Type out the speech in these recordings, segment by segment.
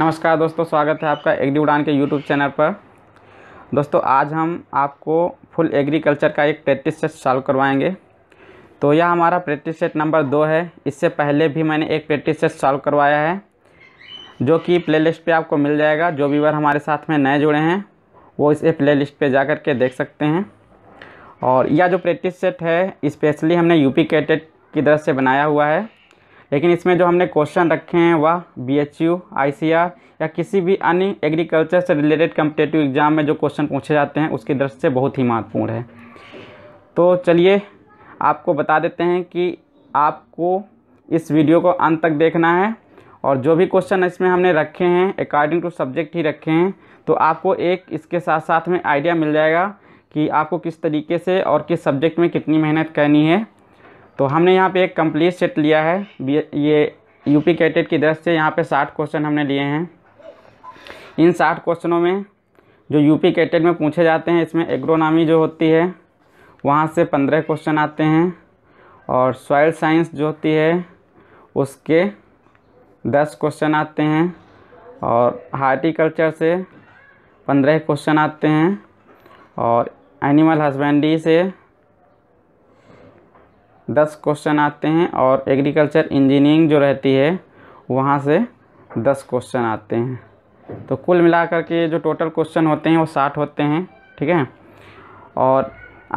नमस्कार दोस्तों स्वागत है आपका एग्री उड़ान के यूट्यूब चैनल पर दोस्तों आज हम आपको फुल एग्रीकल्चर का एक प्रैक्टिस सेट सॉल्व करवाएंगे तो यह हमारा प्रैक्टिस सेट नंबर दो है इससे पहले भी मैंने एक प्रैक्टिस सेट सॉल्व करवाया है जो कि प्लेलिस्ट पे आपको मिल जाएगा जो व्यूवर हमारे साथ में नए जुड़े हैं वो इसे लिस्ट पर जा के देख सकते हैं और यह जो प्रैक्टिस सेट है इस्पेशली हमने यूपी कैटेट की तरफ से बनाया हुआ है लेकिन इसमें जो हमने क्वेश्चन रखे हैं वह B H U I C R या किसी भी अन्य एग्रीकल्चर से रिलेटेड कम्पिटेटिव एग्जाम में जो क्वेश्चन पूछे जाते हैं उसकी दृष्टि से बहुत ही महत्वपूर्ण है तो चलिए आपको बता देते हैं कि आपको इस वीडियो को अंत तक देखना है और जो भी क्वेश्चन इसमें हमने रखे हैं अकॉर्डिंग टू सब्जेक्ट ही रखे हैं तो आपको एक इसके साथ साथ में आइडिया मिल जाएगा कि आपको किस तरीके से और किस सब्जेक्ट में कितनी मेहनत करनी है तो हमने यहाँ पे एक कंप्लीट सेट लिया है ये यूपी कैटेट की तरफ से यहाँ पे साठ क्वेश्चन हमने लिए हैं इन साठ क्वेश्चनों में जो यूपी कैटेट में पूछे जाते हैं इसमें एग्रोनॉमी जो होती है वहाँ से पंद्रह क्वेश्चन आते हैं और सॉयल साइंस जो होती है उसके दस क्वेश्चन आते हैं और हार्टिकल्चर से पंद्रह क्वेश्चन आते हैं और एनिमल हस्बेंड्री से दस क्वेश्चन आते हैं और एग्रीकल्चर इंजीनियरिंग जो रहती है वहाँ से दस क्वेश्चन आते हैं तो कुल मिलाकर के जो टोटल क्वेश्चन होते हैं वो साठ होते हैं ठीक है और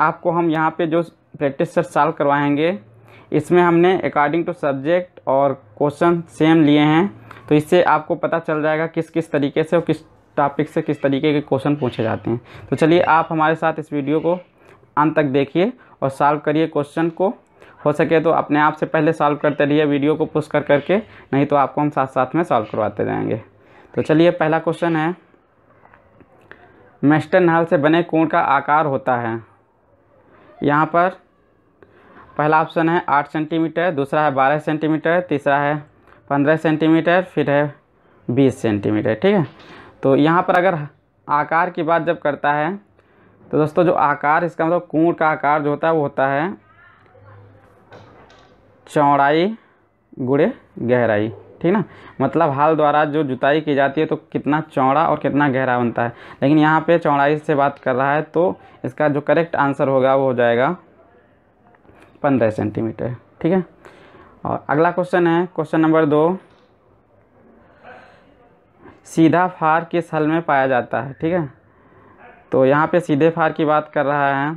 आपको हम यहाँ पे जो प्रैक्टिस सर साल करवाएंगे इसमें हमने अकॉर्डिंग टू सब्जेक्ट और क्वेश्चन सेम लिए हैं तो इससे आपको पता चल जाएगा किस किस तरीके से और किस टॉपिक से किस तरीके के क्वेश्चन पूछे जाते हैं तो चलिए आप हमारे साथ इस वीडियो को अंत तक देखिए और सॉल्व करिए क्वेश्चन को हो सके तो अपने आप से पहले सॉल्व करते रहिए वीडियो को पुश कर करके नहीं तो आपको हम साथ साथ में सॉल्व करवाते रहेंगे तो चलिए पहला क्वेश्चन है मेस्टर नाल से बने कोण का आकार होता है यहाँ पर पहला ऑप्शन है आठ सेंटीमीटर दूसरा है बारह सेंटीमीटर तीसरा है पंद्रह सेंटीमीटर फिर है बीस सेंटीमीटर ठीक है तो यहाँ पर अगर आकार की बात जब करता है तो दोस्तों जो आकार इसका मतलब कोण का आकार जो होता है वो होता है चौड़ाई गुड़े गहराई ठीक ना मतलब हाल द्वारा जो जुताई की जाती है तो कितना चौड़ा और कितना गहरा बनता है लेकिन यहाँ पे चौड़ाई से बात कर रहा है तो इसका जो करेक्ट आंसर होगा वो हो जाएगा पंद्रह सेंटीमीटर ठीक है और अगला क्वेश्चन है क्वेश्चन नंबर दो सीधा फार किस हल में पाया जाता है ठीक है तो यहाँ पे सीधे फार की बात कर रहा है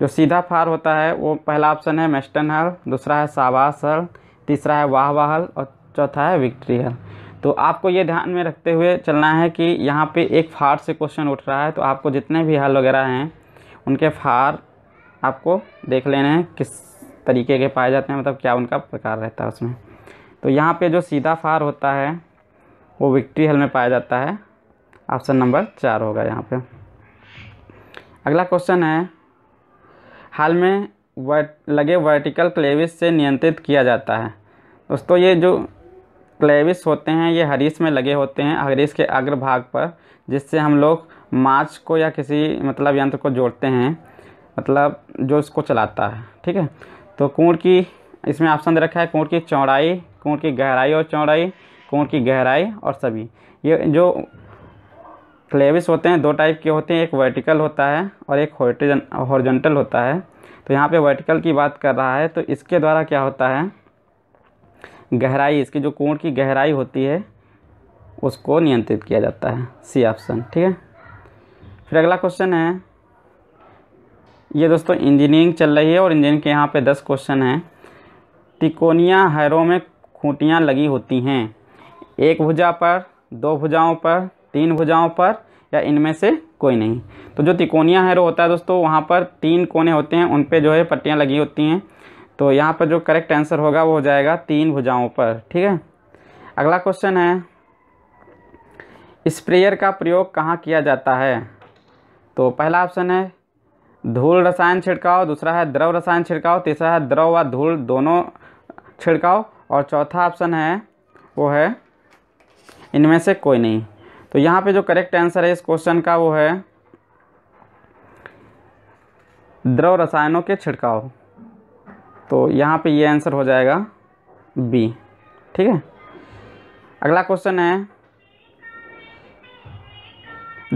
जो सीधा फार होता है वो पहला ऑप्शन है मेस्टन हल दूसरा है शाबाश हल तीसरा है वाह वाह हल और चौथा है विक्ट्री हल तो आपको ये ध्यान में रखते हुए चलना है कि यहाँ पे एक फार से क्वेश्चन उठ रहा है तो आपको जितने भी हल वगैरह हैं उनके फार आपको देख लेने हैं किस तरीके के पाए जाते हैं मतलब क्या उनका प्रकार रहता है उसमें तो यहाँ पर जो सीधा फार होता है वो विक्ट्री हल में पाया जाता है ऑप्शन नंबर चार होगा यहाँ पर अगला क्वेश्चन है हाल में लगे वर्टिकल क्लेविस से नियंत्रित किया जाता है दोस्तों ये जो क्लेविस होते हैं ये हरीस में लगे होते हैं हरीस के अग्र भाग पर जिससे हम लोग माच को या किसी मतलब यंत्र को जोड़ते हैं मतलब जो इसको चलाता है ठीक है तो कूड़ की इसमें ऑप्शन दे रखा है कूड़ की चौड़ाई कोण की गहराई और चौड़ाई कोण की गहराई और सभी ये जो क्लेविस होते हैं दो टाइप के होते हैं एक वर्टिकल होता है और एक हॉर्जेंटल होता है तो यहाँ पे वर्टिकल की बात कर रहा है तो इसके द्वारा क्या होता है गहराई इसकी जो कोण की गहराई होती है उसको नियंत्रित किया जाता है सी ऑप्शन ठीक है फिर अगला क्वेश्चन है ये दोस्तों इंजीनियरिंग चल रही है और इंजीनियरिंग के यहाँ पे दस क्वेश्चन हैं तिकोनिया हैरों में खूंटियाँ लगी होती हैं एक भुजा पर दो भुजाओं पर तीन भुजाओं पर या इनमें से कोई नहीं तो जो तिकोनिया हैरो होता है दोस्तों वहाँ पर तीन कोने होते हैं उन पर जो है पट्टियाँ लगी होती हैं तो यहाँ पर जो करेक्ट आंसर होगा वो हो जाएगा तीन भुजाओं पर ठीक है अगला क्वेश्चन है स्प्रेयर का प्रयोग कहाँ किया जाता है तो पहला ऑप्शन है धूल रसायन छिड़काव दूसरा है द्रव रसायन छिड़काव तीसरा है द्रव व धूल दोनों छिड़काव और चौथा ऑप्शन है वो है इनमें से कोई नहीं तो यहाँ पे जो करेक्ट आंसर है इस क्वेश्चन का वो है द्रव रसायनों के छिड़काव तो यहाँ पे ये आंसर हो जाएगा बी ठीक है अगला क्वेश्चन है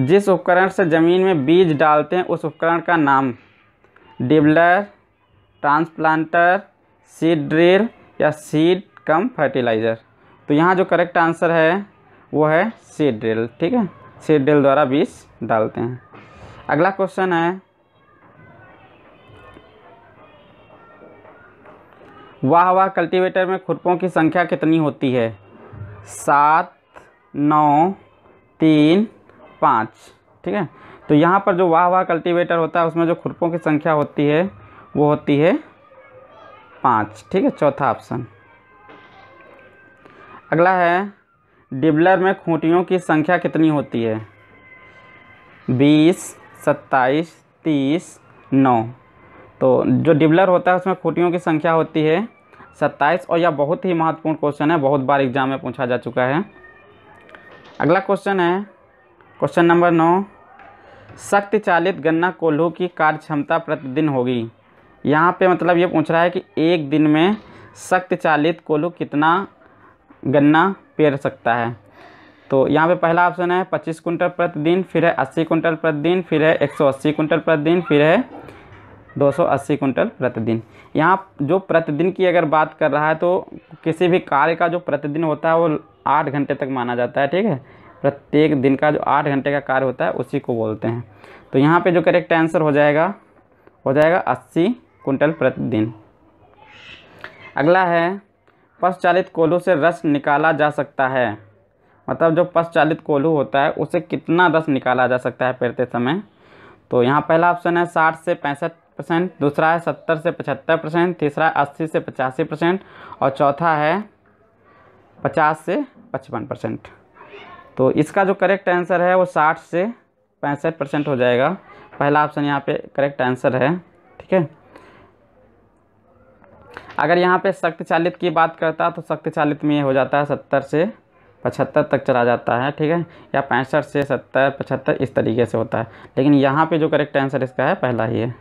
जिस उपकरण से ज़मीन में बीज डालते हैं उस उपकरण का नाम डिबलर ट्रांसप्लांटर सीड ड्रिल या सीड कम फर्टिलाइज़र तो यहाँ जो करेक्ट आंसर है वो है सी ड्रिल ठीक है सी ड्रिल द्वारा बीज डालते हैं अगला क्वेश्चन है वाह वाह कल्टीवेटर में खुरपों की संख्या कितनी होती है सात नौ तीन पाँच ठीक है तो यहाँ पर जो वाह वाह कल्टीवेटर होता है उसमें जो खुरपों की संख्या होती है वो होती है पाँच ठीक है चौथा ऑप्शन अगला है डिबलर में खूंटियों की संख्या कितनी होती है बीस सत्ताईस तीस नौ तो जो डिबलर होता है उसमें खूंटियों की संख्या होती है सत्ताईस और यह बहुत ही महत्वपूर्ण क्वेश्चन है बहुत बार एग्जाम में पूछा जा चुका है अगला क्वेश्चन है क्वेश्चन नंबर नौ शक्ति चालित गन्ना कोल्हू की कार्य क्षमता प्रतिदिन होगी यहाँ पे मतलब ये पूछ रहा है कि एक दिन में शक्ति चालित कोल्हू कितना गन्ना पेर सकता है तो यहाँ पे पहला ऑप्शन है 25 कुंटल प्रतिदिन फिर है 80 कुंटल प्रतिदिन फिर है 180 कुंटल प्रतिदिन फिर है 280 कुंटल प्रतिदिन यहाँ जो प्रतिदिन की अगर बात कर रहा है तो किसी भी कार्य का जो प्रतिदिन होता है वो आठ घंटे तक माना जाता है ठीक है प्रत्येक दिन का जो आठ घंटे का कार्य होता है उसी को बोलते हैं तो यहाँ पे जो करेक्ट आंसर हो जाएगा हो जाएगा अस्सी कुंटल प्रतिदिन अगला है पश्चालित कोल्हू से रस निकाला जा सकता है मतलब जो पश्चालित कोल्हू होता है उसे कितना रस निकाला जा सकता है पेरते समय तो यहाँ पहला ऑप्शन है साठ से पैंसठ परसेंट दूसरा है सत्तर से पचहत्तर परसेंट तीसरा है अस्सी से पचासी परसेंट और चौथा है पचास से पचपन परसेंट तो इसका जो करेक्ट आंसर है वो साठ से पैंसठ परसेंट हो जाएगा पहला ऑप्शन यहाँ पे करेक्ट आंसर है ठीक है अगर यहाँ पे शक्ति चालित की बात करता तो शक्ति चालित में ये हो जाता है सत्तर से पचहत्तर तक चला जाता है ठीक है या पैंसठ से सत्तर पचहत्तर इस तरीके से होता है लेकिन यहाँ पे जो करेक्ट आंसर इसका है पहला ही है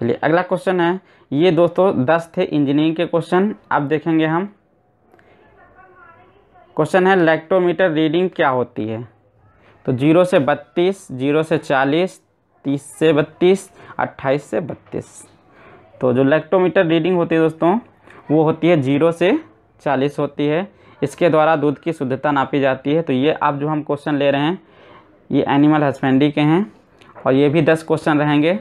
चलिए अगला क्वेश्चन है ये दोस्तों दस थे इंजीनियरिंग के क्वेश्चन अब देखेंगे हम क्वेश्चन है लैक्टोमीटर रीडिंग क्या होती है तो जीरो से बत्तीस जीरो से चालीस तीस से बत्तीस अट्ठाईस से बत्तीस तो जो लैक्टोमीटर रीडिंग होती है दोस्तों वो होती है जीरो से चालीस होती है इसके द्वारा दूध की शुद्धता नापी जाती है तो ये आप जो हम क्वेश्चन ले रहे हैं ये एनिमल हस्बेंड्री के हैं और ये भी दस क्वेश्चन रहेंगे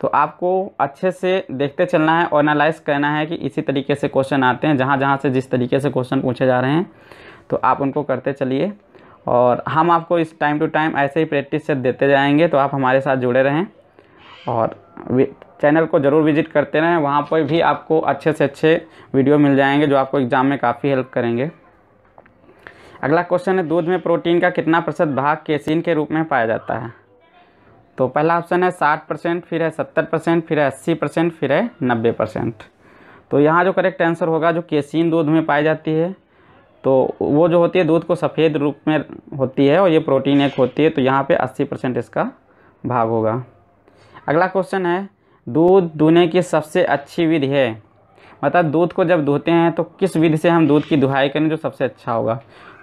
तो आपको अच्छे से देखते चलना है और एनालाइज करना है कि इसी तरीके से क्वेश्चन आते हैं जहाँ जहाँ से जिस तरीके से क्वेश्चन पूछे जा रहे हैं तो आप उनको करते चलिए और हम आपको इस टाइम टू टाइम ऐसे ही प्रैक्टिस से देते जाएंगे तो आप हमारे साथ जुड़े रहें और चैनल को ज़रूर विजिट करते रहें वहाँ पर भी आपको अच्छे से अच्छे वीडियो मिल जाएंगे जो आपको एग्ज़ाम में काफ़ी हेल्प करेंगे अगला क्वेश्चन है दूध में प्रोटीन का कितना प्रतिशत भाग केसिन के रूप में पाया जाता है तो पहला ऑप्शन है साठ परसेंट फिर है सत्तर परसेंट फिर है अस्सी परसेंट फिर है नब्बे परसेंट तो यहाँ जो करेक्ट आंसर होगा जो केसिन दूध में पाई जाती है तो वो जो होती है दूध को सफ़ेद रूप में होती है और ये प्रोटीन एक होती है तो यहाँ पर अस्सी परसेंट इसका भाग होगा अगला क्वेश्चन है दूध दुहने की सबसे अच्छी विधि है मतलब दूध को जब दूहते हैं तो किस विधि से हम दूध की दुहाई करें जो सबसे अच्छा होगा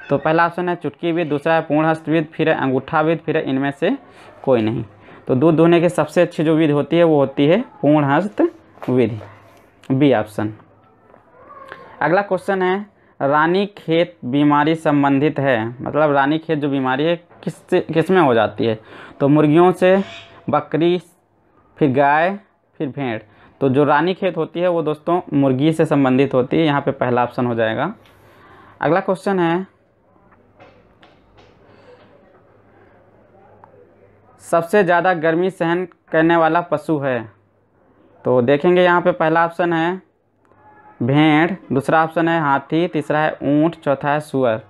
तो पहला ऑप्शन है चुटकी विध दूसरा है विध फिर है अंगूठा विध फिर इनमें से कोई नहीं तो दूध धोने की सबसे अच्छी जो विधि होती है वो होती है पूर्ण हस्त विधि बी ऑप्शन अगला क्वेश्चन है रानी खेत बीमारी संबंधित है मतलब रानी खेत जो बीमारी है किस किस में हो जाती है तो मुर्गियों से बकरी फिर गाय फिर भेड़ तो जो रानी खेत होती है वो दोस्तों मुर्गी से संबंधित होती है यहाँ पे पहला ऑप्शन हो जाएगा अगला क्वेश्चन है सबसे ज़्यादा गर्मी सहन करने वाला पशु है तो देखेंगे यहाँ पे पहला ऑप्शन है भेड़ दूसरा ऑप्शन है हाथी तीसरा है ऊँट चौथा है सुअर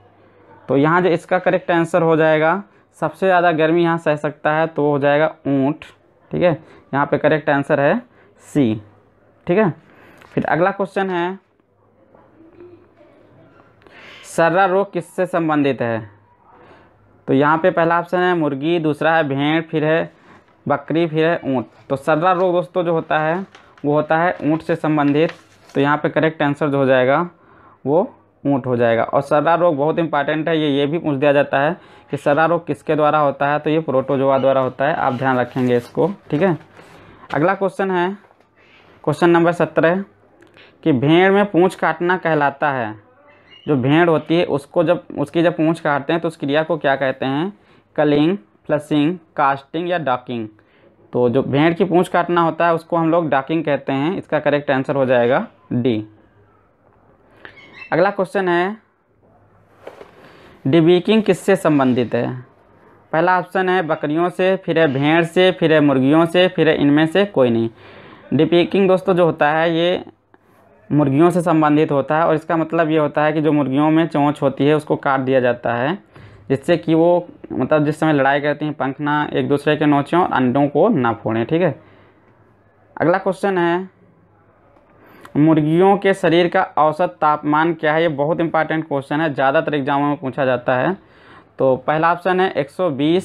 तो यहाँ जो इसका करेक्ट आंसर हो जाएगा सबसे ज़्यादा गर्मी यहाँ सह सकता है तो हो जाएगा ऊँट ठीक है यहाँ पे करेक्ट आंसर है सी ठीक है फिर अगला क्वेश्चन है सर्रा रोग किससे संबंधित है तो यहाँ पे पहला ऑप्शन है मुर्गी दूसरा है भेड़ फिर है बकरी फिर है ऊँट तो सर्रा रोग दोस्तों जो होता है वो होता है ऊँट से संबंधित तो यहाँ पे करेक्ट आंसर जो हो जाएगा वो ऊँट हो जाएगा और सर्रा रोग बहुत इंपॉर्टेंट है ये ये भी पूछ दिया जाता है कि सर्रा रोग किसके द्वारा होता है तो ये प्रोटोजोआ द्वारा होता है आप ध्यान रखेंगे इसको ठीक है अगला क्वेश्चन है क्वेश्चन नंबर सत्रह कि भेड़ में पूँछ काटना कहलाता है जो भेड़ होती है उसको जब उसकी जब पूँछ काटते हैं तो उस क्रिया को क्या कहते हैं कलिंग फ्लसिंग कास्टिंग या डॉकिंग तो जो भेड़ की पूँछ काटना होता है उसको हम लोग डॉकिंग कहते हैं इसका करेक्ट आंसर हो जाएगा डी अगला क्वेश्चन है डिबीकिंग किससे संबंधित है पहला ऑप्शन है बकरियों से फिर है भेड़ से फिर है मुर्गियों से फिर है इनमें से कोई नहीं डिबीकिंग दोस्तों जो होता है ये मुर्गियों से संबंधित होता है और इसका मतलब ये होता है कि जो मुर्गियों में चोंच होती है उसको काट दिया जाता है जिससे कि वो मतलब जिस समय लड़ाई करती हैं पंख ना एक दूसरे के नोचों और अंडों को ना फोड़ें ठीक है अगला क्वेश्चन है मुर्गियों के शरीर का औसत तापमान क्या है ये बहुत इंपॉर्टेंट क्वेश्चन है ज़्यादातर एग्जामों में पूछा जाता है तो पहला ऑप्शन है 120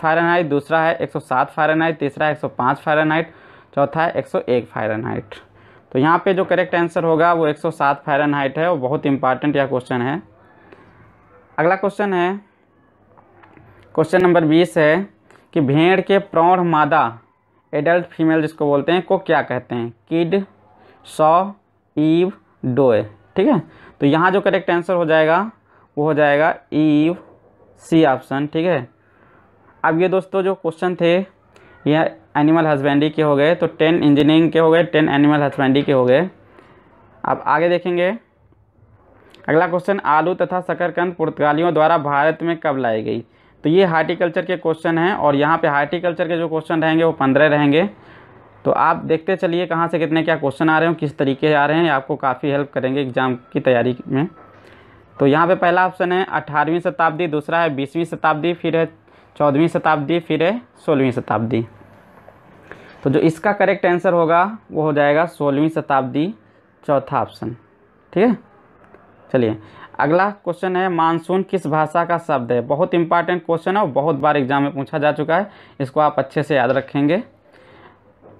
फारेनहाइट दूसरा है 107 फारेनहाइट तीसरा है 105 फारेनहाइट चौथा है 101 फारेनहाइट तो यहाँ पे जो करेक्ट आंसर होगा वो 107 फारेनहाइट है वो बहुत इंपॉर्टेंट यह क्वेश्चन है अगला क्वेश्चन है क्वेश्चन नंबर बीस है कि भेड़ के प्रौढ़ मादा एडल्ट फीमेल जिसको बोलते हैं को क्या कहते हैं किड सौ ईव डोए ठीक है तो यहाँ जो करेक्ट आंसर हो जाएगा वो हो जाएगा ईव सी ऑप्शन ठीक है अब ये दोस्तों जो क्वेश्चन थे यह एनिमल हस्बेंड्री के हो गए तो टेन इंजीनियरिंग के हो गए टेन एनिमल हस्बेंड्री के हो गए अब आगे देखेंगे अगला क्वेश्चन आलू तथा शकरकंद पुर्तगालियों द्वारा भारत में कब लाई गई तो ये हार्टिकल्चर के क्वेश्चन हैं और यहाँ पे हार्टिकल्चर के जो क्वेश्चन रहेंगे वो पंद्रह रहेंगे तो आप देखते चलिए कहाँ से कितने क्या क्वेश्चन आ रहे हो किस तरीके आ रहे हैं आपको काफ़ी हेल्प करेंगे एग्ज़ाम की तैयारी में तो यहाँ पे पहला ऑप्शन है अठारहवीं शताब्दी दूसरा है बीसवीं शताब्दी फिर है चौदहवीं शताब्दी फिर है सोलहवीं शताब्दी तो जो इसका करेक्ट आंसर होगा वो हो जाएगा सोलहवीं शताब्दी चौथा ऑप्शन ठीक है चलिए अगला क्वेश्चन है मानसून किस भाषा का शब्द है बहुत इंपॉर्टेंट क्वेश्चन है और बहुत बार एग्जाम में पूछा जा चुका है इसको आप अच्छे से याद रखेंगे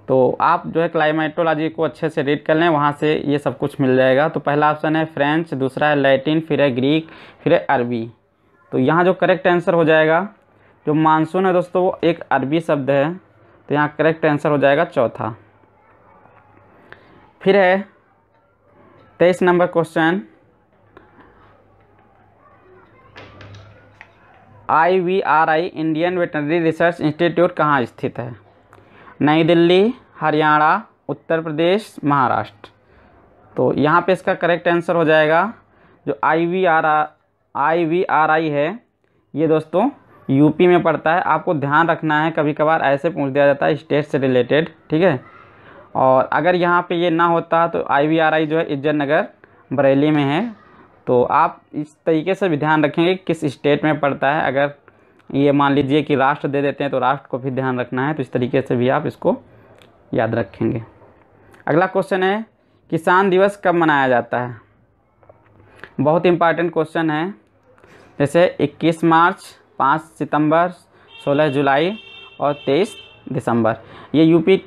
तो आप जो है क्लाइमेटोलॉजी को अच्छे से रीड कर लें वहाँ से ये सब कुछ मिल जाएगा तो पहला ऑप्शन है फ्रेंच दूसरा है लैटिन फिर है ग्रीक फिर है अरबी तो यहाँ जो करेक्ट आंसर हो जाएगा जो मानसून है दोस्तों वो एक अरबी शब्द है तो यहाँ करेक्ट आंसर हो जाएगा चौथा फिर है तेईस नंबर question I we are I Indian veterinary research institute कहाँ स्थित है नई दिल्ली हरियाणा उत्तर प्रदेश महाराष्ट्र तो यहाँ पे इसका करेक्ट आंसर हो जाएगा जो I we are I we are R I ये दोस्तों यूपी में पड़ता है आपको ध्यान रखना है कभी कभार ऐसे पूछ दिया जाता है स्टेट से रिलेटेड ठीक है और अगर यहाँ पे ये ना होता तो आई वी आर आई जो है इज्जत नगर बरेली में है तो आप इस तरीके से भी ध्यान रखेंगे किस स्टेट में पड़ता है अगर ये मान लीजिए कि राष्ट्र दे देते हैं तो राष्ट्र को भी ध्यान रखना है तो इस तरीके से भी आप इसको याद रखेंगे अगला क्वेश्चन है किसान दिवस कब मनाया जाता है बहुत इंपॉर्टेंट क्वेश्चन है जैसे 21 मार्च 5 सितंबर 16 जुलाई और 23 दिसंबर ये यूपी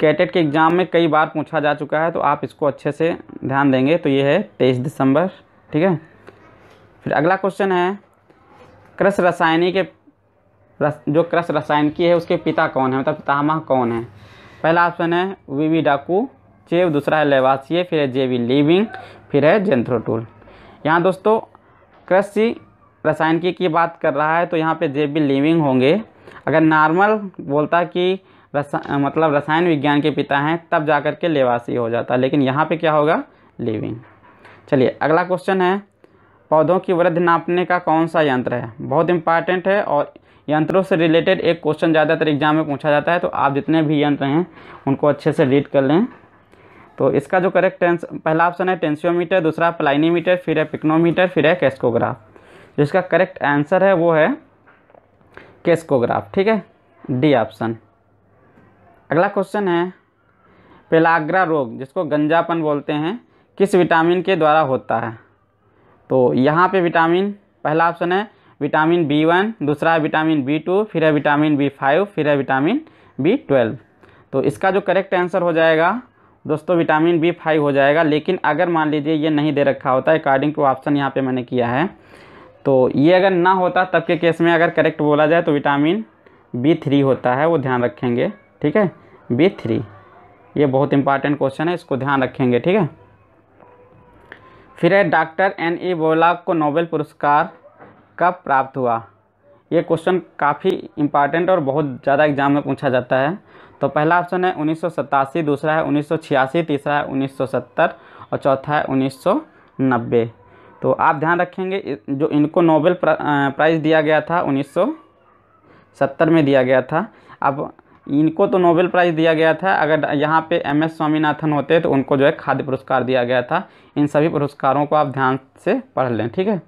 कैटेट के एग्ज़ाम में कई बार पूछा जा चुका है तो आप इसको अच्छे से ध्यान देंगे तो ये है 23 दिसंबर ठीक है फिर अगला क्वेश्चन है कृषि रसायनी के रस, जो कृष्ण रसायनकी है उसके पिता कौन है मतलब पितामह कौन है पहला ऑप्शन है वी वी डाकू चेव दूसरा है लेवासी फिर है जे वी लिविंग फिर है जेंथ्रोटूल यहाँ दोस्तों कृषि रसायन की बात कर रहा है तो यहाँ पे जे बी लिविंग होंगे अगर नॉर्मल बोलता कि रसा मतलब रसायन विज्ञान के पिता हैं तब जा कर के लेवासी हो जाता लेकिन यहाँ पे क्या होगा लिविंग चलिए अगला क्वेश्चन है पौधों की वृद्धि नापने का कौन सा यंत्र है बहुत इंपॉर्टेंट है और यंत्रों से रिलेटेड एक क्वेश्चन ज़्यादातर एग्जाम में पूछा जाता है तो आप जितने भी यंत्र हैं उनको अच्छे से रीड कर लें तो इसका जो करेक्ट टेंस पहला ऑप्शन है टेंसियोमीटर दूसरा प्लाइनीमीटर फिर है पिक्नोमीटर फिर है कैस्कोग्राफ जिसका करेक्ट आंसर है वो है कैस्कोग्राफ ठीक है डी ऑप्शन अगला क्वेश्चन है पेलाग्रा रोग जिसको गंजापन बोलते हैं किस विटामिन के द्वारा होता है तो यहाँ पे विटामिन पहला ऑप्शन है विटामिन बी वन दूसरा है विटामिन बी टू फिर है विटामिन बी फाइव फिर है विटामिन बी ट्वेल्व तो इसका जो करेक्ट आंसर हो जाएगा दोस्तों विटामिन बी फाइव हो जाएगा लेकिन अगर मान लीजिए ये नहीं दे रखा होता अकॉर्डिंग टू ऑप्शन यहाँ पे मैंने किया है तो ये अगर ना होता तब के केस में अगर करेक्ट बोला जाए तो विटामिन बी थ्री होता है वो ध्यान रखेंगे ठीक है बी थ्री ये बहुत इंपॉर्टेंट क्वेश्चन है इसको ध्यान रखेंगे ठीक है फिर है डॉक्टर एन ई बोला को नोबेल पुरस्कार कब प्राप्त हुआ ये क्वेश्चन काफ़ी इम्पॉर्टेंट और बहुत ज़्यादा एग्जाम में पूछा जाता है तो पहला ऑप्शन है उन्नीस दूसरा है उन्नीस तीसरा है उन्नीस और चौथा है उन्नीस तो आप ध्यान रखेंगे जो इनको नोबेल प्राइज़ दिया गया था 1970 में दिया गया था अब इनको तो नोबेल प्राइज़ दिया गया था अगर यहाँ पे एम एस स्वामीनाथन होते तो उनको जो है खाद्य पुरस्कार दिया गया था इन सभी पुरस्कारों को आप ध्यान से पढ़ लें ठीक है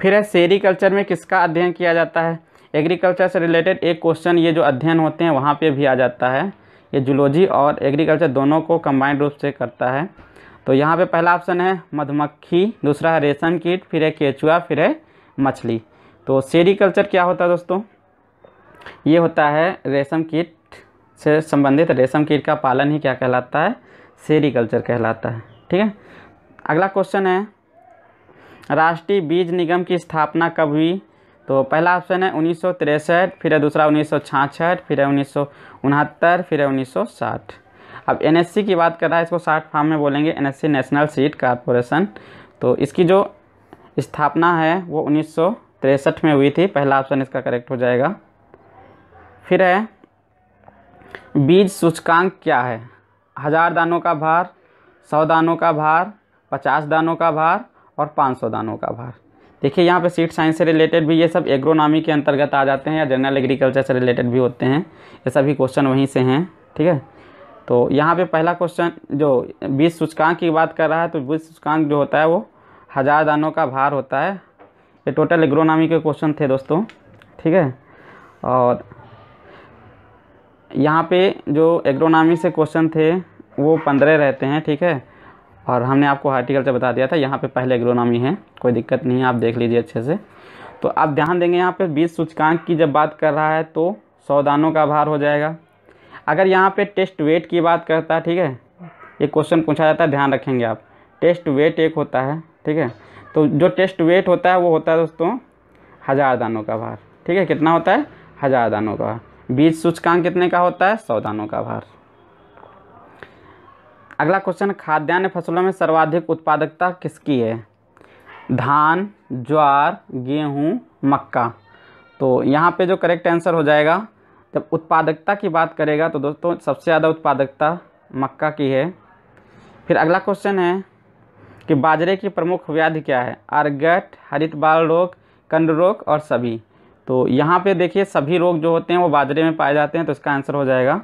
फिर है सेरीकल्चर में किसका अध्ययन किया जाता है एग्रीकल्चर से रिलेटेड एक क्वेश्चन ये जो अध्ययन होते हैं वहाँ पे भी आ जाता है ये जुलोजी और एग्रीकल्चर दोनों को कंबाइंड रूप से करता है तो यहाँ पे पहला ऑप्शन है मधुमक्खी दूसरा है रेशम कीट फिर है केचुआ फिर है मछली तो सेरीकल्चर क्या होता है दोस्तों ये होता है रेशम कीट से संबंधित रेशम कीट का पालन ही क्या कहलाता है सेरीकल्चर कहलाता है ठीक है अगला क्वेश्चन है राष्ट्रीय बीज निगम की स्थापना कब हुई तो पहला ऑप्शन है उन्नीस फिर है दूसरा उन्नीस फिर है उन्नीस फिर है उन्नीस अब एनएससी की बात कर रहा है इसको साठ फार्म में बोलेंगे एनएससी नेशनल सीट कारपोरेशन तो इसकी जो स्थापना है वो उन्नीस में हुई थी पहला ऑप्शन इसका करेक्ट हो जाएगा फिर है बीज सूचकांक क्या है हज़ार दानों का भार सौ दानों का भार पचास दानों का भार और पाँच सौ दानों का भार देखिए यहाँ पे सीट साइंस से रिलेटेड भी ये सब एग्रोनॉमी के अंतर्गत आ जाते हैं या जनरल एग्रीकल्चर से रिलेटेड भी होते हैं ये सभी क्वेश्चन वहीं से हैं ठीक है तो यहाँ पे पहला क्वेश्चन जो बीस सूचकांक की बात कर रहा है तो बीस सूचकांक जो होता है वो हज़ार दानों का भार होता है ये टोटल एग्रोनॉमी के क्वेश्चन थे दोस्तों ठीक है और यहाँ पे जो एग्रोनॉमी से क्वेश्चन थे वो पंद्रह रहते हैं ठीक है और हमने आपको हार्टिकल्चर बता दिया था यहाँ पे पहले एग्रोनॉमी है कोई दिक्कत नहीं है आप देख लीजिए अच्छे से तो आप ध्यान देंगे यहाँ पे बीज सूचकांक की जब बात कर रहा है तो सौ दानों का आभार हो जाएगा अगर यहाँ पे टेस्ट वेट की बात करता है ठीक है ये क्वेश्चन पूछा जाता है ध्यान रखेंगे आप टेस्ट वेट एक होता है ठीक है तो जो टेस्ट वेट होता है वो होता है दोस्तों हज़ार दानों का भार ठीक है कितना होता है हज़ार दानों का भार बीज सूचकांक कितने का होता है सौ दानों का भार अगला क्वेश्चन खाद्यान्न फसलों में सर्वाधिक उत्पादकता किसकी है धान ज्वार गेहूँ मक्का तो यहाँ पे जो करेक्ट आंसर हो जाएगा जब उत्पादकता की बात करेगा तो दोस्तों सबसे ज़्यादा उत्पादकता मक्का की है फिर अगला क्वेश्चन है कि बाजरे की प्रमुख व्याधि क्या है आर्गट हरित बाल रोग कंड रोग और सभी तो यहाँ पे देखिए सभी रोग जो होते हैं वो बाजरे में पाए जाते हैं तो इसका आंसर हो जाएगा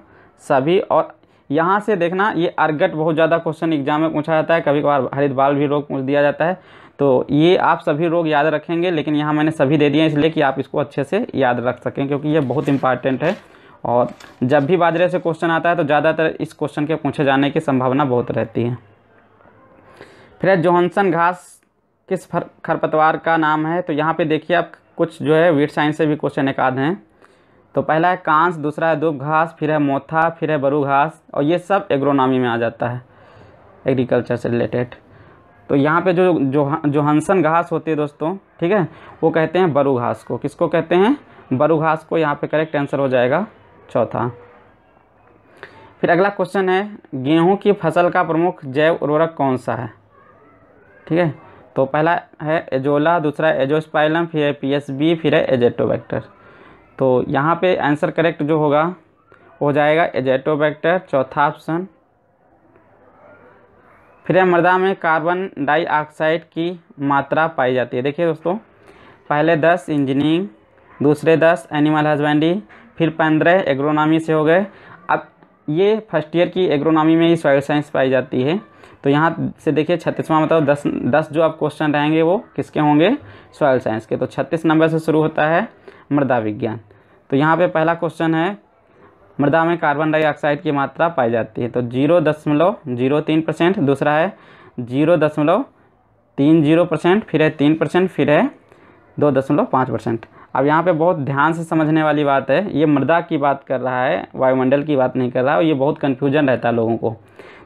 सभी और यहाँ से देखना ये अर्गट बहुत ज़्यादा क्वेश्चन एग्जाम में पूछा जाता है कभी कभार हरित बाल भी रोग पूछ दिया जाता है तो ये आप सभी रोग याद रखेंगे लेकिन यहाँ मैंने सभी दे दिए इसलिए कि आप इसको अच्छे से याद रख सकें क्योंकि ये बहुत इंपॉर्टेंट है और जब भी बाजरे से क्वेश्चन आता है तो ज़्यादातर इस क्वेश्चन के पूछे जाने की संभावना बहुत रहती है फिर जोहनसन घास किस खरपतवार का नाम है तो यहाँ पर देखिए आप कुछ जो है वीट साइंस से भी क्वेश्चन एक हैं तो पहला है कांस दूसरा है दुब घास फिर है मोथा फिर है बरू घास और ये सब एग्रोनॉमी में आ जाता है एग्रीकल्चर से रिलेटेड तो यहाँ पे जो जो जोहनसन घास होती है दोस्तों ठीक है वो कहते हैं बरू घास को किसको कहते हैं बरू घास को यहाँ पे करेक्ट आंसर हो जाएगा चौथा फिर अगला क्वेश्चन है गेहूँ की फसल का प्रमुख जैव उर्वरक कौन सा है ठीक है तो पहला है एजोला दूसरा एजोस्पाइलम फिर है पी फिर है एजेटोबैक्टर तो यहाँ पे आंसर करेक्ट जो होगा हो जाएगा एजेटोबैक्टर चौथा ऑप्शन फिर मृदा में कार्बन डाइऑक्साइड की मात्रा पाई जाती है देखिए दोस्तों पहले दस इंजीनियरिंग दूसरे दस एनिमल हस्बेंड्री फिर पंद्रह एग्रोनॉमी से हो गए अब ये फर्स्ट ईयर की एग्रोनॉमी में ही सॉइल साइंस पाई जाती है तो यहाँ से देखिए छत्तीसवां मतलब दस दस जो आप क्वेश्चन रहेंगे वो किसके होंगे सॉइल साइंस के तो छत्तीस नंबर से शुरू होता है मृदा विज्ञान तो यहाँ पे पहला क्वेश्चन है मृदा में कार्बन डाइऑक्साइड की मात्रा पाई जाती है तो जीरो दशमलव जीरो तीन परसेंट दूसरा है जीरो दशमलव तीन जीरो परसेंट फिर है तीन परसेंट फिर है दो दशमलव पाँच परसेंट अब यहाँ पे बहुत ध्यान से समझने वाली बात है ये मृदा की बात कर रहा है वायुमंडल की बात नहीं कर रहा है और ये बहुत कन्फ्यूजन रहता है लोगों को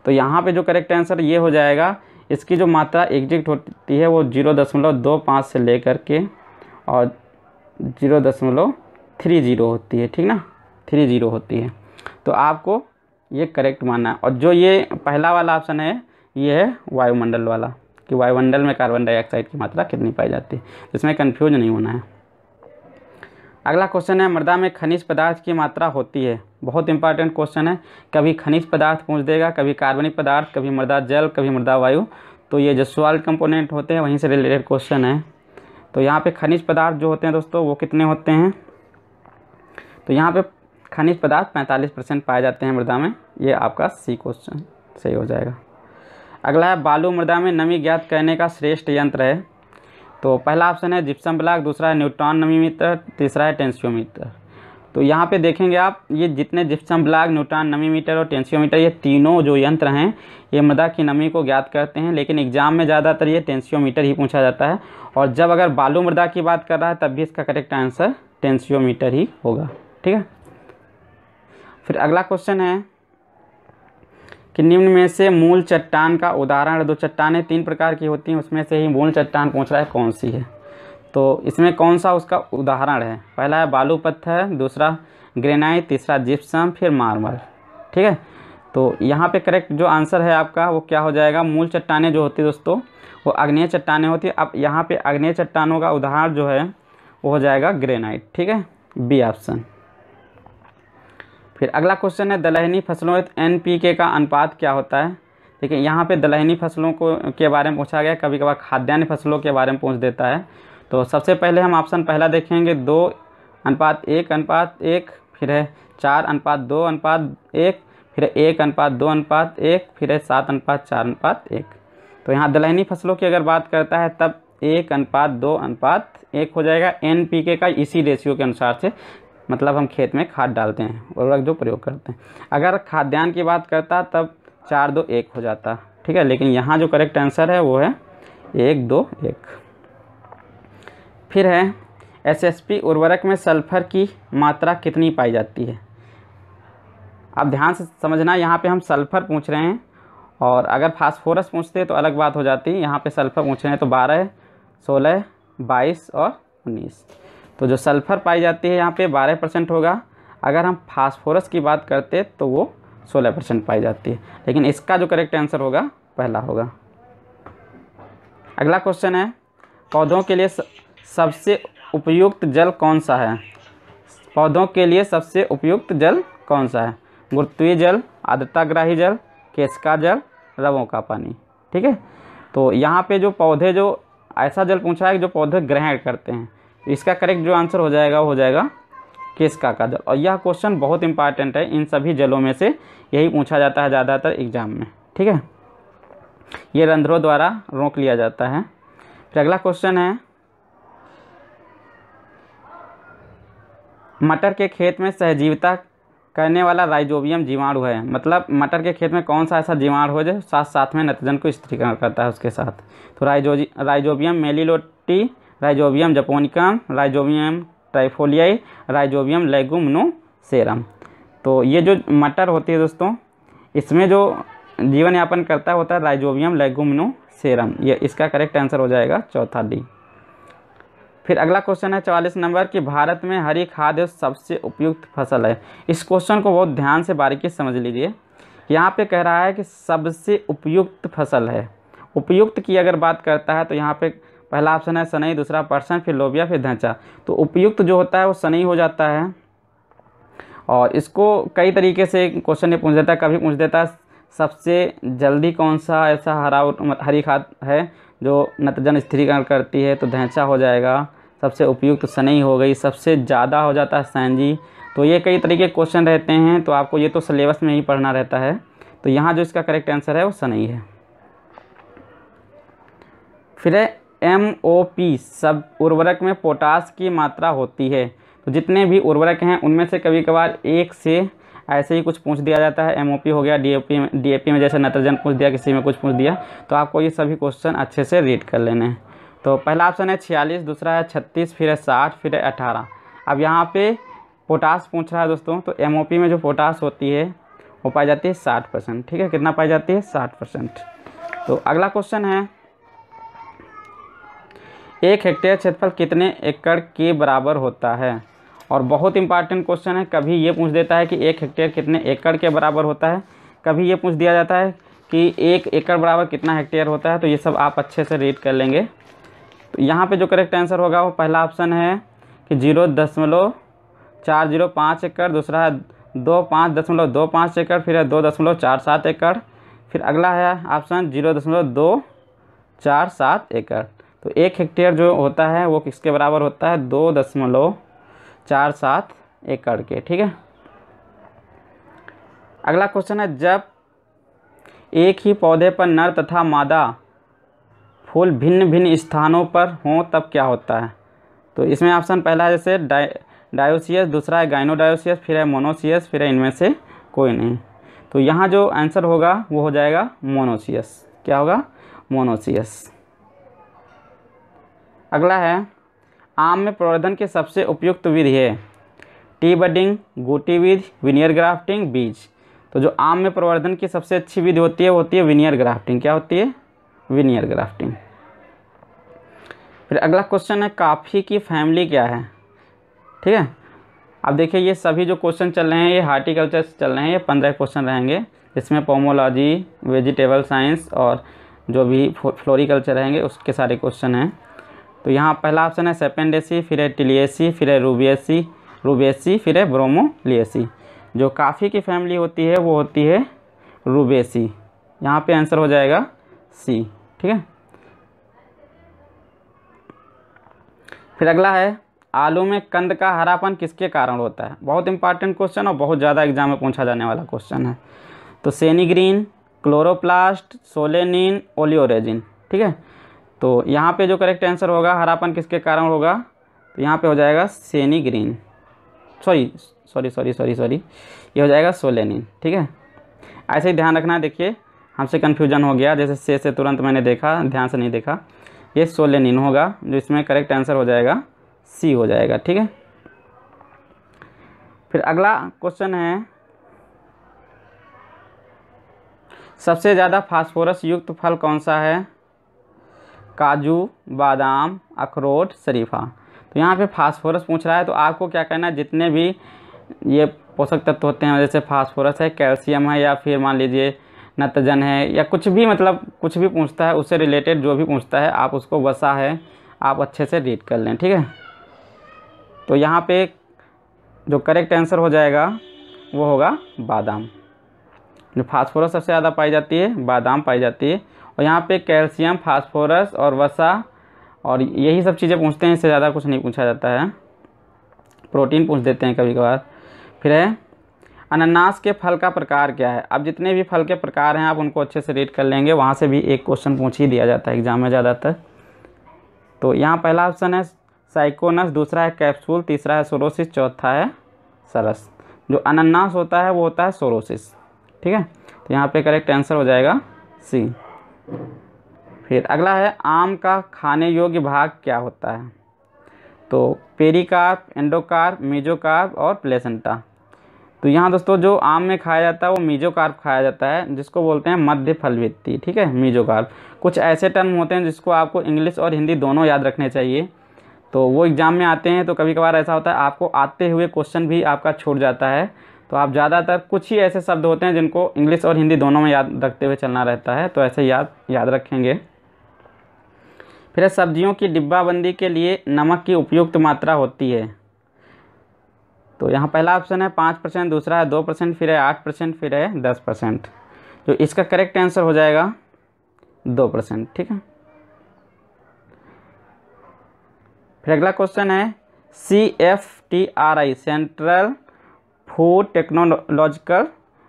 तो यहाँ पर जो करेक्ट आंसर ये हो जाएगा इसकी जो मात्रा एग्जिक्ट होती है वो जीरो दशमलव दो पाँच से लेकर के और जीरो दशमलव थ्री ज़ीरो होती है ठीक ना थ्री ज़ीरो होती है तो आपको ये करेक्ट मानना है और जो ये पहला वाला ऑप्शन है ये है वायुमंडल वाला कि वायुमंडल में कार्बन डाइऑक्साइड की मात्रा कितनी पाई जाती है इसमें कन्फ्यूज नहीं होना है अगला क्वेश्चन है मृदा में खनिज पदार्थ की मात्रा होती है बहुत इंपॉर्टेंट क्वेश्चन है कभी खनिज पदार्थ पूछ देगा कभी कार्बनिक पदार्थ कभी मृदा जल कभी मृदा वायु तो ये जो सॉल्ट कंपोनेंट होते हैं वहीं से रिलेटेड क्वेश्चन है तो यहाँ पे खनिज पदार्थ जो होते हैं दोस्तों वो कितने होते हैं तो यहाँ पे खनिज पदार्थ पैंतालीस परसेंट पाए जाते हैं मृदा में ये आपका सी क्वेश्चन सही हो जाएगा अगला है बालू मृदा में नमी ज्ञात करने का श्रेष्ठ यंत्र है तो पहला ऑप्शन है जिप्सम ब्लॉक दूसरा है न्यूट्रॉन नमी मीटर तीसरा है टेंसियोमीटर तो यहाँ पे देखेंगे आप ये जितने जिप्सम ब्लॉक न्यूट्रॉन नमी मीटर और मीटर ये तीनों जो यंत्र हैं ये मृदा की नमी को ज्ञात करते हैं लेकिन एग्जाम में ज़्यादातर ये मीटर ही पूछा जाता है और जब अगर बालू मृदा की बात कर रहा है तब भी इसका करेक्ट आंसर मीटर ही होगा ठीक है फिर अगला क्वेश्चन है कि निम्न में से मूल चट्टान का उदाहरण दो चट्टानें तीन प्रकार की होती हैं उसमें से ही मूल चट्टान पूछ रहा है कौन सी है तो इसमें कौन सा उसका उदाहरण है पहला है बालू पत्थर दूसरा ग्रेनाइट तीसरा जिप्सम फिर मार्मल ठीक है तो यहाँ पे करेक्ट जो आंसर है आपका वो क्या हो जाएगा मूल चट्टाने जो होती है दोस्तों वो अग्नेय चट्टाने होती है अब यहाँ पर अग्नेय चट्टानों का उदाहरण जो है वो हो जाएगा ग्रेनाइट ठीक है बी ऑप्शन फिर अगला क्वेश्चन है दलहनी फसलों एन पी के का अनुपात क्या होता है देखिए यहाँ पे दलहनी फसलों को के बारे में पूछा गया कभी कभार खाद्यान्न फसलों के बारे में पूछ देता है तो सबसे पहले हम ऑप्शन पहला देखेंगे दो अनुपात एक अनुपात एक फिर है चार अनुपात दो अनुपात एक फिर एक अनुपात दो अनुपात एक फिर है सात अनुपात चार अनुपात एक तो यहाँ दलहनी फसलों की अगर बात करता है तब एक अनुपात दो अनुपात एक हो जाएगा एन पी के का इसी रेशियो के अनुसार से मतलब हम खेत में खाद डालते हैं उर्वरक जो प्रयोग करते हैं अगर खाद्यान्न की बात करता तब चार दो एक हो जाता ठीक है लेकिन यहाँ जो करेक्ट आंसर है वो है एक दो एक फिर है एसएसपी उर्वरक में सल्फर की मात्रा कितनी पाई जाती है अब ध्यान से समझना यहाँ पे हम सल्फर पूछ रहे हैं और अगर फास्फोरस पूछते तो अलग बात हो जाती है यहाँ पे सल्फर पूछ रहे हैं तो बारह सोलह बाईस और उन्नीस तो जो सल्फ़र पाई जाती है यहाँ पे 12 परसेंट होगा अगर हम फास्फोरस की बात करते तो वो 16 परसेंट पाई जाती है लेकिन इसका जो करेक्ट आंसर होगा पहला होगा अगला क्वेश्चन है पौधों के लिए सबसे उपयुक्त जल कौन सा है पौधों के लिए सबसे उपयुक्त जल कौन सा है गुरुत्वीय जल आद्रताग्राही जल केसका जल रवों का पानी ठीक है तो यहाँ पे जो पौधे जो ऐसा जल पूछा है कि जो पौधे ग्रहण करते हैं तो इसका करेक्ट जो आंसर हो जाएगा वो हो जाएगा केस का जल और यह क्वेश्चन बहुत इंपॉर्टेंट है इन सभी जलों में से यही पूछा जाता है ज़्यादातर एग्जाम में ठीक है ये रंध्रों द्वारा रोक लिया जाता है फिर अगला क्वेश्चन है मटर के खेत में सहजीविता करने वाला राइजोबियम जीवाणु है मतलब मटर के खेत में कौन सा ऐसा जीवाणु हो जो साथ साथ में नतजन को स्त्रीकरण करता है उसके साथ तो rhizo rhizobium meliloti rhizobium japonicum rhizobium trifolii rhizobium leguminosarum तो ये जो मटर होती है दोस्तों इसमें जो जीवन यापन करता होता है राइजोबियम लेगुमनो सेरम ये इसका करेक्ट आंसर हो जाएगा चौथा डी फिर अगला क्वेश्चन है चवालीस नंबर कि भारत में हरी खाद्य सबसे उपयुक्त फसल है इस क्वेश्चन को बहुत ध्यान से बारीकी से समझ लीजिए यहाँ पे कह रहा है कि सबसे उपयुक्त फसल है उपयुक्त की अगर बात करता है तो यहाँ पे पहला ऑप्शन है सनई दूसरा पर्सन फिर लोबिया फिर धैचा तो उपयुक्त जो होता है वो सनई हो जाता है और इसको कई तरीके से क्वेश्चन ये पूछ देता है कभी पूछ देता है सबसे जल्दी कौन सा ऐसा हरा हरी खाद है जो नतजन स्थिरीकरण करती है तो धैचा हो जाएगा सबसे उपयुक्त सनई हो गई सबसे ज़्यादा हो जाता है सैनजी तो ये कई तरीके क्वेश्चन रहते हैं तो आपको ये तो सिलेबस में ही पढ़ना रहता है तो यहाँ जो इसका करेक्ट आंसर है वो सनई है फिर है एम ओ पी सब उर्वरक में पोटास की मात्रा होती है तो जितने भी उर्वरक हैं उनमें से कभी कभार एक से ऐसे ही कुछ पूछ दिया जाता है एम ओ पी हो गया डी में डी में जैसे नाइट्रोजन पूछ दिया किसी में कुछ पूछ दिया तो आपको ये सभी क्वेश्चन अच्छे से रीड कर लेने हैं तो पहला ऑप्शन है छियालीस दूसरा है छत्तीस फिर है साठ फिर है अठारह अब यहाँ पे पोटास पूछ रहा है दोस्तों तो एम में जो पोटास होती है वो पाई जाती है साठ परसेंट ठीक है कितना पाई जाती है साठ परसेंट तो अगला क्वेश्चन है एक हेक्टेयर क्षेत्रफल कितने एकड़ के बराबर होता है और बहुत इंपॉर्टेंट क्वेश्चन है कभी ये पूछ देता है कि एक हेक्टेयर कितने एकड़ के बराबर होता है कभी ये पूछ दिया जाता है कि एक एकड़ बराबर कितना हेक्टेयर होता है तो ये सब आप अच्छे से रीड कर लेंगे तो यहाँ पे जो करेक्ट आंसर होगा वो पहला ऑप्शन है कि जीरो दशमलव चार जीरो पाँच एकड़ दूसरा है दो पाँच दशमलव दो पाँच एकड़ फिर है दो दशमलव चार सात एकड़ फिर अगला है ऑप्शन जीरो दशमलव दो चार सात एकड़ तो एक हेक्टेयर जो होता है वो किसके बराबर होता है दो दशमलव चार सात एकड़ के ठीक है अगला क्वेश्चन है जब एक ही पौधे पर नर तथा मादा फूल भिन्न भिन्न स्थानों पर हों तब क्या होता है तो इसमें ऑप्शन पहला है जैसे डाय डायोसियस दूसरा है गाइनोडायोसियस फिर है मोनोसियस फिर है इनमें से कोई नहीं तो यहाँ जो आंसर होगा वो हो जाएगा मोनोसियस क्या होगा मोनोसियस अगला है आम में प्रवर्धन के सबसे उपयुक्त विधि है टी बडिंग गोटी विधि विनियर ग्राफ्टिंग बीज तो जो आम में प्रवर्धन की सबसे अच्छी विधि होती है वो होती है विनियर ग्राफ्टिंग क्या होती है विनियर ग्राफ्टिंग फिर अगला क्वेश्चन है काफ़ी की फैमिली क्या है ठीक है अब देखिए ये सभी जो क्वेश्चन चल रहे हैं ये हार्टिकल्चर से चल रहे हैं ये पंद्रह क्वेश्चन रहेंगे इसमें पोमोलॉजी वेजिटेबल साइंस और जो भी फ्लोरिकल्चर रहेंगे उसके सारे क्वेश्चन हैं तो यहाँ पहला ऑप्शन है सेपेंडेसी फिर है टिलियसी फिर है रूबियसी रूबेसी फिर है ब्रोमोलियसी जो काफ़ी की फैमिली होती है वो होती है रूबेसी यहाँ पे आंसर हो जाएगा सी ठीक है फिर अगला है आलू में कंद का हरापन किसके कारण होता है बहुत इंपॉर्टेंट क्वेश्चन और बहुत ज़्यादा एग्जाम में पूछा जाने वाला क्वेश्चन है तो सेनीग्रीन क्लोरोप्लास्ट सोलेनिन ओलियोरेजिन ठीक है तो यहाँ पे जो करेक्ट आंसर होगा हरापन किसके कारण होगा तो यहाँ पे हो जाएगा सेनी green sorry sorry sorry sorry sorry ये हो जाएगा सोलेनिन ठीक है ऐसे ही ध्यान रखना देखिए हमसे कन्फ्यूजन हो गया जैसे से से तुरंत मैंने देखा ध्यान से नहीं देखा ये सोलेनिन होगा जो इसमें करेक्ट आंसर हो जाएगा सी हो जाएगा ठीक है फिर अगला क्वेश्चन है सबसे ज़्यादा फास्फोरस युक्त फल कौन सा है काजू बादाम अखरोट शरीफा तो यहाँ पे फास्फोरस पूछ रहा है तो आपको क्या करना है जितने भी ये पोषक तत्व होते हैं जैसे फास्फोरस है कैल्शियम है या फिर मान लीजिए नतजन है या कुछ भी मतलब कुछ भी पूछता है उससे रिलेटेड जो भी पूछता है आप उसको वसा है आप अच्छे से रीड कर लें ठीक है तो यहाँ पे जो करेक्ट आंसर हो जाएगा वो होगा बादाम जो फास्फोरस सबसे ज़्यादा पाई जाती है बादाम पाई जाती है और यहाँ पे कैल्शियम फास्फोरस और वसा और यही सब चीज़ें पूछते हैं इससे ज़्यादा कुछ नहीं पूछा जाता है प्रोटीन पूछ देते हैं कभी कभार फिर है अनानास के फल का प्रकार क्या है अब जितने भी फल के प्रकार हैं आप उनको अच्छे से रीड कर लेंगे वहाँ से भी एक क्वेश्चन पूछ ही दिया जाता है एग्जाम में ज़्यादातर तो यहाँ पहला ऑप्शन है साइकोनस दूसरा है कैप्सूल तीसरा है सोरोसिस चौथा है सरस जो अनन्नास होता है वो होता है सोरोसिस ठीक है तो यहाँ पे करेक्ट आंसर हो जाएगा सी फिर अगला है आम का खाने योग्य भाग क्या होता है तो पेरिकार्प एंडोकार्प मेजोकार्प और प्लेसेंटा तो यहाँ दोस्तों जो आम में खाया जाता है वो मीजोकार्प खाया जाता है जिसको बोलते हैं मध्य फलवृत्ति ठीक है मीजोकार्प कुछ ऐसे टर्म होते हैं जिसको आपको इंग्लिश और हिंदी दोनों याद रखने चाहिए तो वो एग्ज़ाम में आते हैं तो कभी कभार ऐसा होता है आपको आते हुए क्वेश्चन भी आपका छूट जाता है तो आप ज़्यादातर कुछ ही ऐसे शब्द होते हैं जिनको इंग्लिश और हिंदी दोनों में याद रखते हुए चलना रहता है तो ऐसे याद याद रखेंगे फिर सब्जियों की डिब्बाबंदी के लिए नमक की उपयुक्त मात्रा होती है तो यहाँ पहला ऑप्शन है पाँच परसेंट दूसरा है दो परसेंट फिर है आठ परसेंट फिर है दस परसेंट तो इसका करेक्ट आंसर हो जाएगा दो परसेंट ठीक है फिर अगला क्वेश्चन है C F T R I central food technological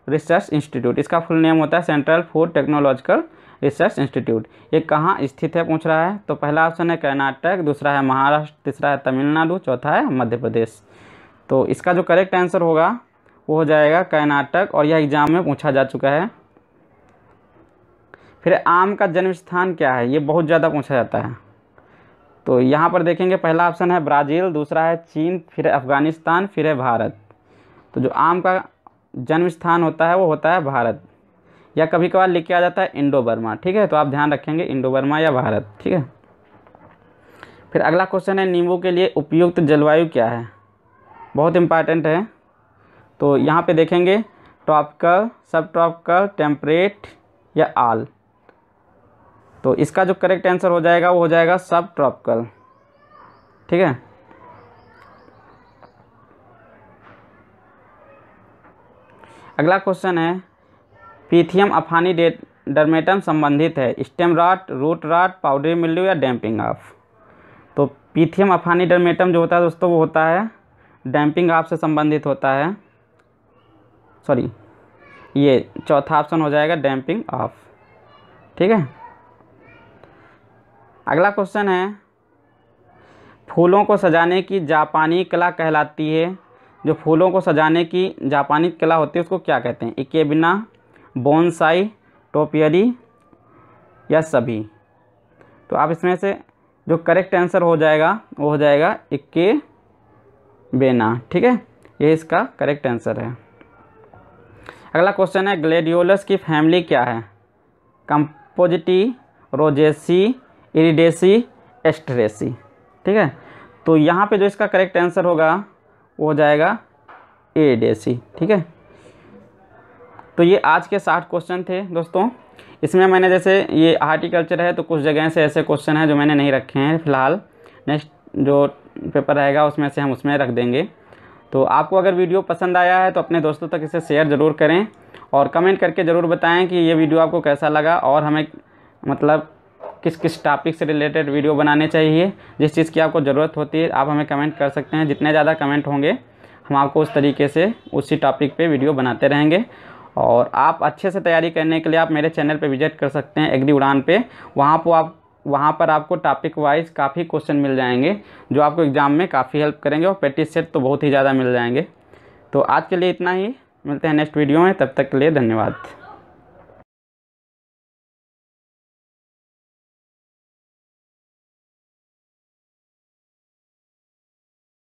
research institute इसका फुल नेम होता है central food technological research institute ये कहाँ स्थित है पूछ रहा है तो पहला ऑप्शन है कर्नाटक दूसरा है महाराष्ट्र तीसरा है तमिलनाडु चौथा है मध्य प्रदेश तो इसका जो करेक्ट आंसर होगा वो हो जाएगा कर्नाटक और यह एग्ज़ाम में पूछा जा चुका है फिर आम का जन्म स्थान क्या है ये बहुत ज़्यादा पूछा जाता है तो यहाँ पर देखेंगे पहला ऑप्शन है ब्राज़ील दूसरा है चीन फिर अफ़गानिस्तान फिर है भारत तो जो आम का जन्म स्थान होता है वो होता है भारत या कभी कभार लिख के आ जाता है इंडो बर्मा ठीक है तो आप ध्यान रखेंगे इंडो बर्मा या भारत ठीक है फिर अगला क्वेश्चन है नींबू के लिए उपयुक्त जलवायु क्या है बहुत इम्पॉर्टेंट है तो यहाँ पे देखेंगे ट्रॉपिकल सब ट्रॉपिकल टेम्परेट या आल तो इसका जो करेक्ट आंसर हो जाएगा वो हो जाएगा सब ट्रॉपिकल ठीक है अगला क्वेश्चन है पीथियम अफानी डर्मेटम संबंधित है stem rot root rot powdery mildew या डैम्पिंग ऑफ तो पीथियम अफानी डर्मेटम जो होता है दोस्तों वो होता है डैम्पिंग ऑफ से संबंधित होता है सॉरी ये चौथा ऑप्शन हो जाएगा डैम्पिंग ऑफ ठीक है अगला क्वेश्चन है फूलों को सजाने की जापानी कला कहलाती है जो फूलों को सजाने की जापानी कला होती है उसको क्या कहते हैं इकेबिना बोनसाई टोपियरी या सभी तो आप इसमें से जो करेक्ट आंसर हो जाएगा वो हो जाएगा इक्के बेना ठीक है ये इसका करेक्ट आंसर है अगला क्वेश्चन है ग्लेडियोलस की फैमिली क्या है कंपोजिटी रोजेसी इरिडेसी एस्ट्रेसी ठीक है तो यहाँ पे जो इसका करेक्ट आंसर होगा वो हो जाएगा ए डे सी ठीक है तो ये आज के साठ क्वेश्चन थे दोस्तों इसमें मैंने जैसे ये हार्टिकल्चर है तो कुछ जगह से ऐसे क्वेश्चन हैं जो मैंने नहीं रखे हैं फिलहाल नेक्स्ट जो पेपर रहेगा उसमें से हम उसमें रख देंगे तो आपको अगर वीडियो पसंद आया है तो अपने दोस्तों तक इसे शेयर ज़रूर करें और कमेंट करके ज़रूर बताएं कि ये वीडियो आपको कैसा लगा और हमें मतलब किस किस टॉपिक से रिलेटेड वीडियो बनाने चाहिए जिस चीज़ की आपको ज़रूरत होती है आप हमें कमेंट कर सकते हैं जितने ज़्यादा कमेंट होंगे हम आपको उस तरीके से उसी टॉपिक पे वीडियो बनाते रहेंगे और आप अच्छे से तैयारी करने के लिए आप मेरे चैनल पे विजिट कर सकते हैं एग्री उड़ान पे वहाँ पर आप वहाँ पर आपको टॉपिक वाइज काफ़ी क्वेश्चन मिल जाएंगे जो आपको एग्ज़ाम में काफ़ी हेल्प करेंगे और प्रैक्टिस सेट तो बहुत ही ज़्यादा मिल जाएंगे तो आज के लिए इतना ही मिलते हैं नेक्स्ट वीडियो में तब तक के लिए धन्यवाद